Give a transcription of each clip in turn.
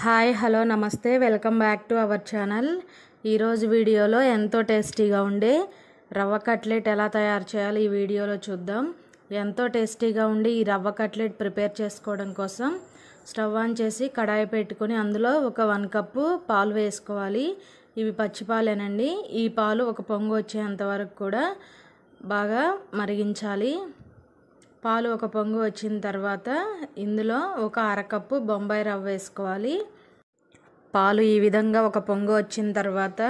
hi hello నమస్తే welcome back to our channel ఈరోజు వీడియోలో ఎంతో టేస్టీగా ఉండే రవ్వ కట్లెట్ ఎలా తయారు చేయాలి ఈ వీడియోలో చూద్దాం ఎంతో టేస్టీగా ఉండి ఈ రవ్వ కట్లెట్ ప్రిపేర్ చేసుకోవడం కోసం స్టవ్ ఆన్ చేసి కడాయి పెట్టుకొని అందులో ఒక వన్ కప్పు పాలు వేసుకోవాలి ఇవి పచ్చిపాలేనండి ఈ పాలు ఒక పొంగు వచ్చేంత వరకు కూడా బాగా మరిగించాలి పాలు ఒక పొంగు వచ్చిన తర్వాత ఇందులో ఒక అరకప్పు బొంబాయి రవ్వ వేసుకోవాలి పాలు ఈ విధంగా ఒక పొంగు వచ్చిన తర్వాత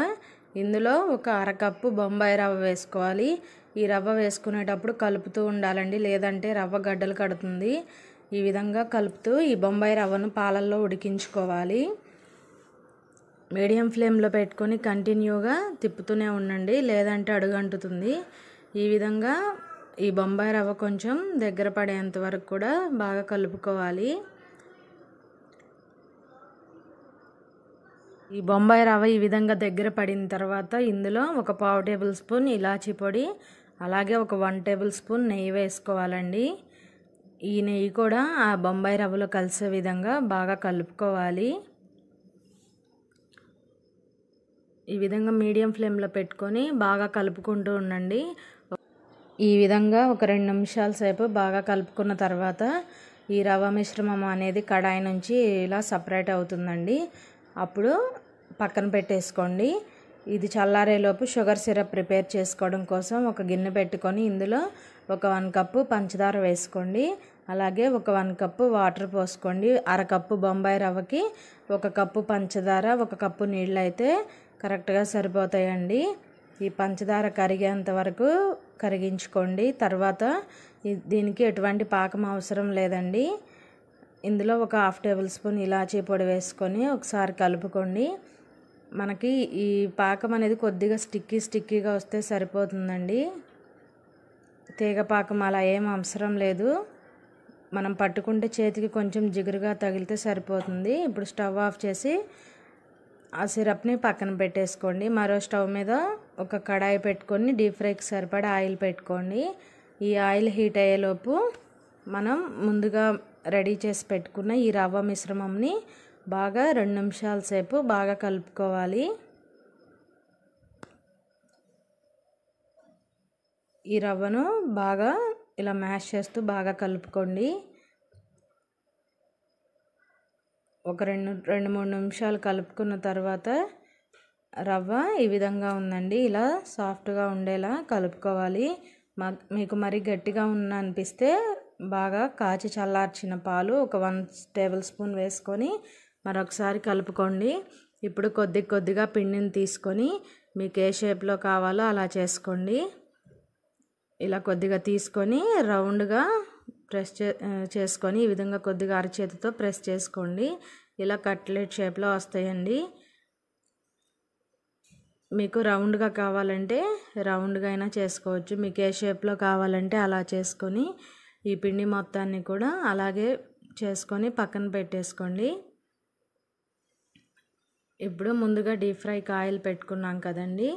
ఇందులో ఒక అరకప్పు బొంబాయి రవ్వ వేసుకోవాలి ఈ రవ్వ వేసుకునేటప్పుడు కలుపుతూ ఉండాలండి లేదంటే రవ్వ గడ్డలు కడుతుంది ఈ విధంగా కలుపుతూ ఈ బొంబాయి రవ్వను పాలల్లో ఉడికించుకోవాలి మీడియం ఫ్లేమ్లో పెట్టుకొని కంటిన్యూగా తిప్పుతూనే ఉండండి లేదంటే అడుగంటుతుంది ఈ విధంగా ఈ బొంబాయి రవ్వ కొంచెం దగ్గర పడేంత వరకు కూడా బాగా కలుపుకోవాలి ఈ బొంబాయి రవ్వ ఈ విధంగా దగ్గర పడిన తర్వాత ఇందులో ఒక పావు టేబుల్ స్పూన్ ఇలాచీ పొడి అలాగే ఒక వన్ టేబుల్ స్పూన్ నెయ్యి వేసుకోవాలండి ఈ నెయ్యి కూడా ఆ బొంబాయి రవ్వలో కలిసే విధంగా బాగా కలుపుకోవాలి ఈ విధంగా మీడియం ఫ్లేమ్లో పెట్టుకొని బాగా కలుపుకుంటూ ఉండండి ఈ విధంగా ఒక రెండు నిమిషాల సేపు బాగా కలుపుకున్న తర్వాత ఈ రవ మిశ్రమం అనేది కడాయి నుంచి ఇలా సపరేట్ అవుతుందండి అప్పుడు పక్కన పెట్టేసుకోండి ఇది చల్లారేలోపు షుగర్ సిరప్ ప్రిపేర్ చేసుకోవడం కోసం ఒక గిన్నె పెట్టుకొని ఇందులో ఒక వన్ కప్పు పంచదార వేసుకోండి అలాగే ఒక వన్ కప్పు వాటర్ పోసుకోండి అరకప్పు బొంబాయి రవ్వకి ఒక కప్పు పంచదార ఒక కప్పు నీళ్ళు అయితే కరెక్ట్గా సరిపోతాయండి ఈ పంచదార కరిగేంత వరకు కరిగించుకోండి తర్వాత దీనికి ఎటువంటి పాకం అవసరం లేదండి ఇందులో ఒక హాఫ్ టేబుల్ స్పూన్ ఇలాచీ పొడి వేసుకొని ఒకసారి కలుపుకోండి మనకి ఈ పాకం అనేది కొద్దిగా స్టిక్కీ స్టిక్కీగా వస్తే సరిపోతుందండి తీగ పాకం అలా ఏం అవసరం లేదు మనం పట్టుకుంటే చేతికి కొంచెం జిగురుగా తగిలితే సరిపోతుంది ఇప్పుడు స్టవ్ ఆఫ్ చేసి ఆ సిరప్ని పక్కన పెట్టేసుకోండి మరో స్టవ్ మీద ఒక కడాయి పెట్టుకొని డీప్ ఫ్రైకి సరిపడా ఆయిల్ పెట్టుకోండి ఈ ఆయిల్ హీట్ అయ్యేలోపు మనం ముందుగా రెడీ చేసి పెట్టుకున్న ఈ రవ్వ మిశ్రమంని బాగా రెండు నిమిషాల సేపు బాగా కలుపుకోవాలి ఈ రవ్వను బాగా ఇలా మ్యాష్ చేస్తూ బాగా కలుపుకోండి ఒక రెండు రెండు మూడు నిమిషాలు కలుపుకున్న తర్వాత రవ్వ ఈ విధంగా ఉందండి ఇలా సాఫ్ట్గా ఉండేలా కలుపుకోవాలి మీకు మరి గట్టిగా ఉన్న అనిపిస్తే బాగా కాచి చల్లార్చిన పాలు ఒక వన్ టేబుల్ స్పూన్ వేసుకొని మరొకసారి కలుపుకోండి ఇప్పుడు కొద్ది కొద్దిగా పిండిని తీసుకొని మీకు ఏ షేప్లో కావాలో అలా చేసుకోండి ఇలా కొద్దిగా తీసుకొని రౌండ్గా ప్రెస్ చే చేసుకొని ఈ విధంగా కొద్దిగా అరచేతితో ప్రెస్ చేసుకోండి ఇలా కట్లెట్ షేప్లో వస్తాయండి మీకు రౌండ్గా కావాలంటే రౌండ్గా అయినా చేసుకోవచ్చు మీకు ఏ షేప్లో కావాలంటే అలా చేసుకొని ఈ పిండి మొత్తాన్ని కూడా అలాగే చేసుకొని పక్కన పెట్టేసుకోండి ఇప్పుడు ముందుగా డీప్ ఫ్రైకి ఆయిల్ పెట్టుకున్నాం కదండి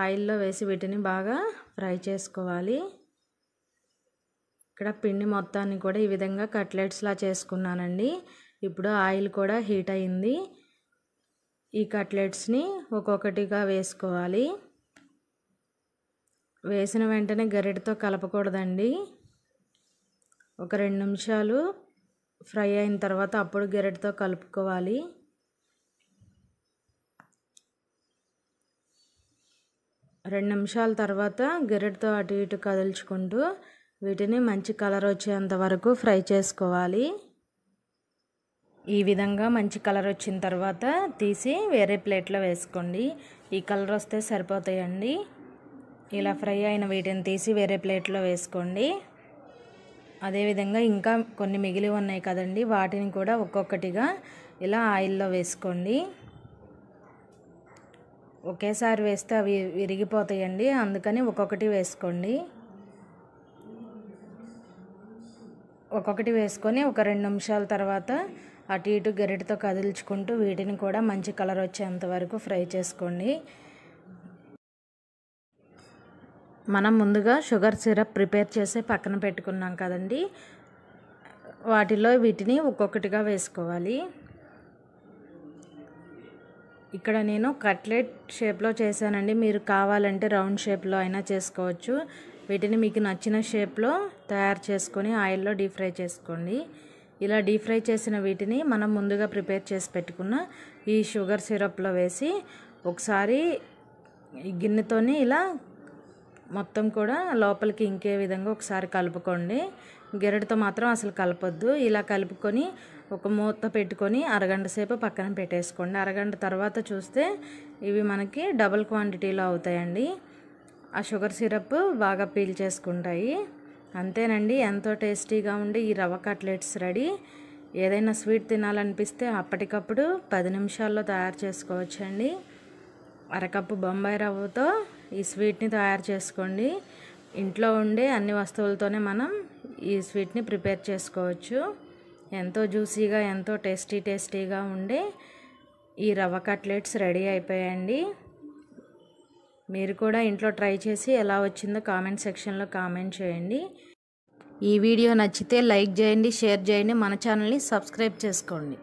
ఆయిల్లో వేసి వీటిని బాగా ఫ్రై చేసుకోవాలి ఇక్కడ పిండి మొత్తాన్ని కూడా ఈ విధంగా కట్లెట్స్లా చేసుకున్నానండి ఇప్పుడు ఆయిల్ కూడా హీట్ అయింది ఈ కట్లెట్స్ని ఒక్కొక్కటిగా వేసుకోవాలి వేసిన వెంటనే గరిటతో కలపకూడదండి ఒక రెండు నిమిషాలు ఫ్రై అయిన తర్వాత అప్పుడు గరిటతో కలుపుకోవాలి రెండు నిమిషాల తర్వాత గరిటతో అటు ఇటు కదుల్చుకుంటూ వీటిని మంచి కలర్ వచ్చేంత వరకు ఫ్రై చేసుకోవాలి ఈ విధంగా మంచి కలర్ వచ్చిన తర్వాత తీసి వేరే ప్లేట్లో వేసుకోండి ఈ కలర్ వస్తే సరిపోతాయండి ఇలా ఫ్రై అయిన వీటిని తీసి వేరే ప్లేట్లో వేసుకోండి అదేవిధంగా ఇంకా కొన్ని మిగిలి ఉన్నాయి కదండి వాటిని కూడా ఒక్కొక్కటిగా ఇలా ఆయిల్లో వేసుకోండి ఒకేసారి వేస్తే అవి విరిగిపోతాయండి అందుకని ఒక్కొక్కటి వేసుకోండి ఒక్కొక్కటి వేసుకొని ఒక రెండు నిమిషాల తర్వాత అటు ఇటు గరిటతో కదిల్చుకుంటూ వీటిని కూడా మంచి కలర్ వచ్చేంత వరకు ఫ్రై చేసుకోండి మనం ముందుగా షుగర్ సిరప్ ప్రిపేర్ చేసి పక్కన పెట్టుకున్నాం కదండి వాటిలో వీటిని ఒక్కొక్కటిగా వేసుకోవాలి ఇక్కడ నేను కట్లెట్ షేప్లో చేశానండి మీరు కావాలంటే రౌండ్ షేప్లో అయినా చేసుకోవచ్చు వీటిని మీకు నచ్చిన షేప్లో తయారు చేసుకొని ఆయిల్లో డీప్ ఫ్రై చేసుకోండి ఇలా డీప్ ఫ్రై చేసిన వీటిని మనం ముందుగా ప్రిపేర్ చేసి పెట్టుకున్న ఈ షుగర్ సిరప్లో వేసి ఒకసారి గిన్నెతోని ఇలా మొత్తం కూడా లోపలికి ఇంకే విధంగా ఒకసారి కలుపుకోండి గెరడితో మాత్రం అసలు కలపొద్దు ఇలా కలుపుకొని ఒక మూత పెట్టుకొని అరగంట సేపు పక్కన పెట్టేసుకోండి అరగంట తర్వాత చూస్తే ఇవి మనకి డబుల్ క్వాంటిటీలో అవుతాయండి ఆ షుగర్ సిరప్ బాగా పీల్ చేసుకుంటాయి అంతేనండి ఎంతో టేస్టీగా ఉండే ఈ రవ్వ కట్లెట్స్ రెడీ ఏదైనా స్వీట్ తినాలనిపిస్తే అప్పటికప్పుడు పది నిమిషాల్లో తయారు చేసుకోవచ్చండి అరకప్పు బొంబాయి రవ్వతో ఈ స్వీట్ని తయారు చేసుకోండి ఇంట్లో ఉండే అన్ని వస్తువులతోనే మనం ఈ స్వీట్ని ప్రిపేర్ చేసుకోవచ్చు ఎంతో జ్యూసీగా ఎంతో టేస్టీ టేస్టీగా ఉండే ఈ రవ్వ కట్లెట్స్ రెడీ అయిపోయాయండి మీరు కూడా ఇంట్లో ట్రై చేసి ఎలా వచ్చిందో కామెంట్ సెక్షన్లో కామెంట్ చేయండి ఈ వీడియో నచ్చితే లైక్ చేయండి షేర్ చేయండి మన ఛానల్ని సబ్స్క్రైబ్ చేసుకోండి